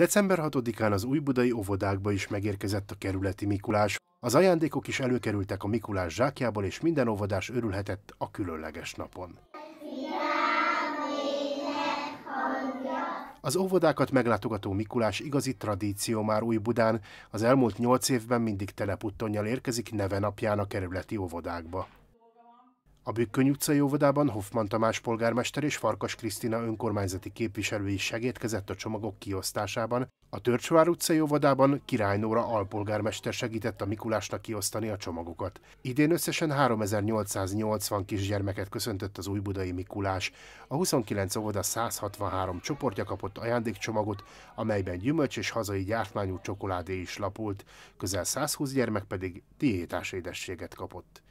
December 6-án az újbudai óvodákba is megérkezett a kerületi Mikulás. Az ajándékok is előkerültek a Mikulás zsákjából, és minden óvodás örülhetett a különleges napon. Az óvodákat meglátogató Mikulás igazi tradíció már Új-Budán, az elmúlt nyolc évben mindig teleputtonnyal érkezik neve napján a kerületi óvodákba. A Bükkön utcai óvodában Hoffman Tamás polgármester és Farkas Krisztina önkormányzati képviselő is segítkezett a csomagok kiosztásában, a Törcsvár utcai óvodában Királynóra alpolgármester segített a Mikulásnak kiosztani a csomagokat. Idén összesen 3880 kisgyermeket köszöntött az újbudai Mikulás. A 29 óvoda 163 csoportja kapott ajándékcsomagot, amelyben gyümölcs és hazai gyártmányú csokoládé is lapult, közel 120 gyermek pedig diétás édességet kapott.